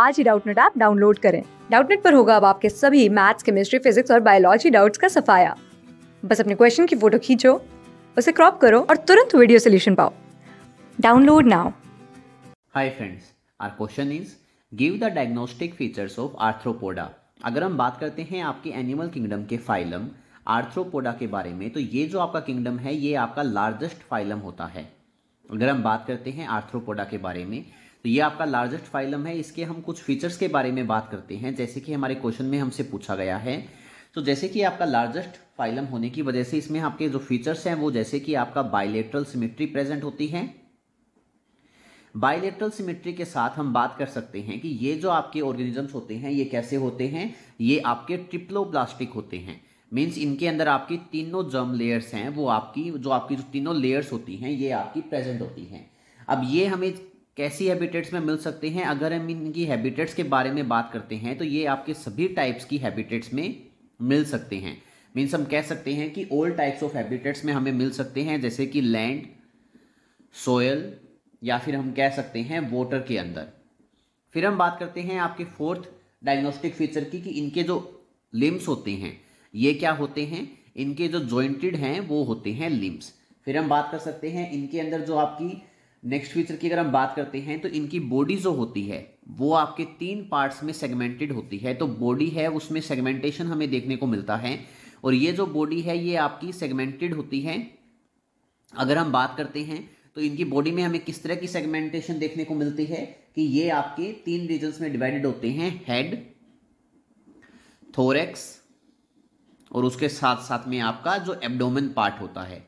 आज ही Doubtnut app download करें डाउटनेट पर होगा अब आपके सभी मैथ्स केमिस्ट्री फिजिक्स और बायोलॉजी डाउट्स का सफाया बस अपने क्वेश्चन की फोटो खींचो उसे क्रॉप करो और तुरंत वीडियो सोल्यूशन पाओ download now hi friends our question is give the diagnostic features of arthropoda अगर हम बात करते हैं आपके एनिमल किंगडम के फाइलम आर्थ्रोपोडा के बारे में तो ये जो आपका किंगडम है ये आपका लार्जेस्ट फाइलम होता है अगर हम बात करते हैं आर्थ्रोपोडा के बारे में तो ये आपका लार्जेस्ट फाइलम है इसके हम कुछ फीचर्स के बारे में बात करते हैं जैसे कि हमारे क्वेश्चन में हमसे पूछा गया है तो जैसे कि आपका लार्जेस्ट फाइलम होने की वजह से इसमें आपके जो फीचर्स हैं वो जैसे कि आपका बायोलेट्रल सिमेट्री प्रेजेंट होती है बायोलेट्रल सिमेट्री के साथ हम बात कर सकते हैं कि ये जो आपके ऑर्गेनिजम्स होते हैं ये कैसे होते हैं ये आपके ट्रिप्लोब्लास्टिक होते हैं मीन्स इनके अंदर आपकी तीनों जर्म लेयर्स हैं वो आपकी जो आपकी जो तीनों लेयर्स होती हैं ये आपकी प्रेजेंट होती हैं अब ये हमें कैसी हैबिटेट्स में मिल सकते हैं अगर हम इनकी हैबिटेट्स के बारे में बात करते हैं तो ये आपके सभी टाइप्स की हैबिटेट्स में मिल सकते हैं मीन्स हम कह सकते हैं कि ओल्ड टाइप्स ऑफ हैबिटेट्स में हमें मिल सकते हैं जैसे कि लैंड सोयल या फिर हम कह सकते हैं वोटर के अंदर फिर हम बात करते हैं आपके फोर्थ डायग्नोस्टिक फीचर की कि इनके जो लिम्स होते हैं ये क्या होते हैं इनके जो जॉइंटेड हैं वो होते हैं लिम्स फिर हम बात कर सकते हैं इनके अंदर जो आपकी नेक्स्ट फीचर की अगर हम बात करते हैं तो इनकी बॉडी जो होती है वो आपके तीन पार्ट्स में सेगमेंटेड होती है तो बॉडी है उसमें सेगमेंटेशन हमें देखने को मिलता है और ये जो बॉडी है ये आपकी सेगमेंटेड होती है अगर हम बात करते हैं तो इनकी बॉडी में हमें किस तरह की सेगमेंटेशन देखने को मिलती है कि ये आपके तीन रीजन्स में डिवाइडेड होते हैं हेड थोरेक्स और उसके साथ साथ में आपका जो एबडोमिन पार्ट होता है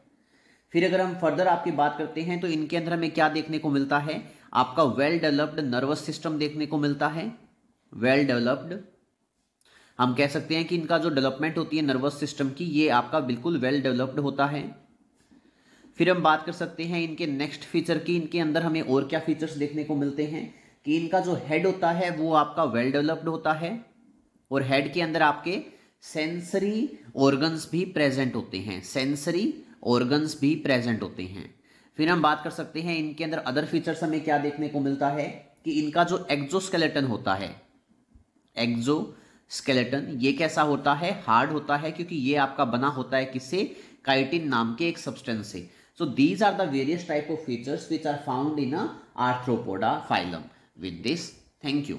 फिर अगर हम फर्दर आपकी बात करते हैं तो इनके अंदर हमें क्या देखने को मिलता है आपका वेल डेवलप्ड नर्वस सिस्टम देखने को मिलता है वेल डेवलप्ड हम कह सकते हैं कि इनका जो डेवलपमेंट होती है नर्वस सिस्टम की ये आपका बिल्कुल वेल डेवलप्ड होता है फिर हम बात कर सकते हैं इनके नेक्स्ट फीचर की इनके अंदर हमें और क्या फीचर्स देखने को मिलते हैं कि इनका जो हेड होता है वो आपका वेल डेवलप्ड होता है और हेड के अंदर आपके सेंसरी ऑर्गन्स भी प्रेजेंट होते हैं सेंसरी ऑर्गन्स भी प्रेजेंट होते हैं फिर हम बात कर सकते हैं इनके अंदर अदर फीचर्स हमें क्या देखने को मिलता है कि इनका जो एक्जोस्केलेटन होता है एक्जो स्केलेटन ये कैसा होता है हार्ड होता है क्योंकि ये आपका बना होता है किससे काइटिन नाम के एक सब्सटेंस से so these are the various type of features which are found in a arthropoda phylum with this thank you